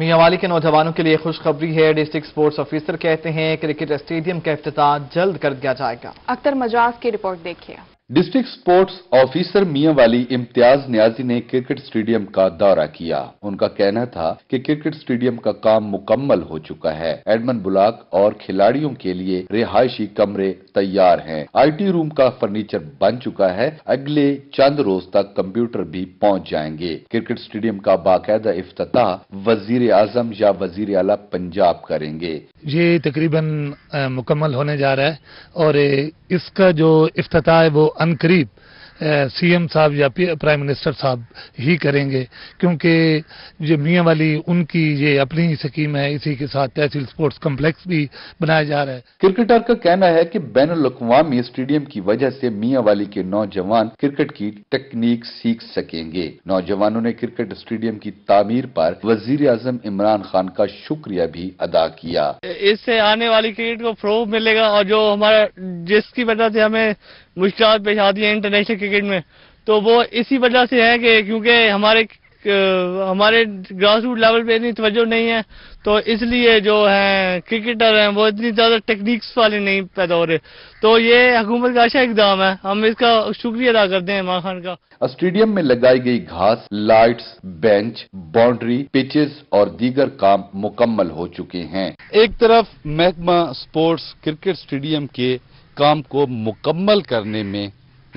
मियांवाली के नौजवानों के लिए खुशखबरी है डिस्ट्रिक्ट स्पोर्ट्स ऑफिसर कहते हैं क्रिकेट स्टेडियम का अफ्ताह जल्द कर दिया जाएगा अख्तर मजाज की रिपोर्ट देखिए डिस्ट्रिक्ट स्पोर्ट्स ऑफिसर वाली इम्तियाज न्याजी ने क्रिकेट स्टेडियम का दौरा किया उनका कहना था कि क्रिकेट स्टेडियम का काम मुकम्मल हो चुका है एडमन बुलाक और खिलाड़ियों के लिए रिहायशी कमरे तैयार हैं। आईटी रूम का फर्नीचर बन चुका है अगले चंद रोज तक कंप्यूटर भी पहुंच जाएंगे क्रिकेट स्टेडियम का बाकायदा अफ्ताह वजीर आजम या वजीर अला पंजाब करेंगे ये तकरीबन मुकम्मल होने जा रहा है और इसका जो अफ्ताह है वो अनकरीब सीएम साहब या प्राइम मिनिस्टर साहब ही करेंगे क्योंकि जो मियाँ वाली उनकी ये अपनी ही स्कीम है इसी के साथ तहसील स्पोर्ट्स कम्प्लेक्स भी बनाया जा रहा है क्रिकेटर का कहना है कि बैन अवी स्टेडियम की वजह से मियाँ वाली के नौजवान क्रिकेट की तकनीक सीख सकेंगे नौजवानों ने क्रिकेट स्टेडियम की तामीर पर वजीर आजम इमरान खान का शुक्रिया भी अदा किया इससे आने वाली क्रिकेट को फ्रो मिलेगा और जो हमारा जिसकी वजह से हमें मुश्किल पेश आती है इंटरनेशनल क्रिकेट में तो वो इसी वजह से है कि क्योंकि हमारे हमारे ग्रास रूट लेवल पे इतनी तवज्जो नहीं है तो इसलिए जो है क्रिकेटर हैं वो इतनी ज़्यादा टेक्निक्स वाले नहीं पैदा हो रहे तो ये हुकूमत का अच्छा इकदाम है हम इसका शुक्रिया अदा करते हैं इमरान खान का स्टेडियम में लगाई गई घास लाइट्स बेंच बाउंड्री पिचेस और दीगर काम मुकम्मल हो चुके हैं एक तरफ महकमा स्पोर्ट्स क्रिकेट स्टेडियम के काम को मुकम्मल करने में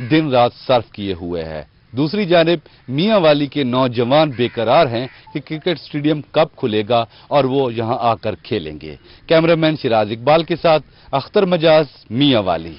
दिन रात सर्फ किए हुए है दूसरी जानब मियाँ वाली के नौजवान बेकरार हैं कि क्रिकेट स्टेडियम कब खुलेगा और वो यहाँ आकर खेलेंगे कैमरामैन शिराज इकबाल के साथ अख्तर मजाज मियाँ वाली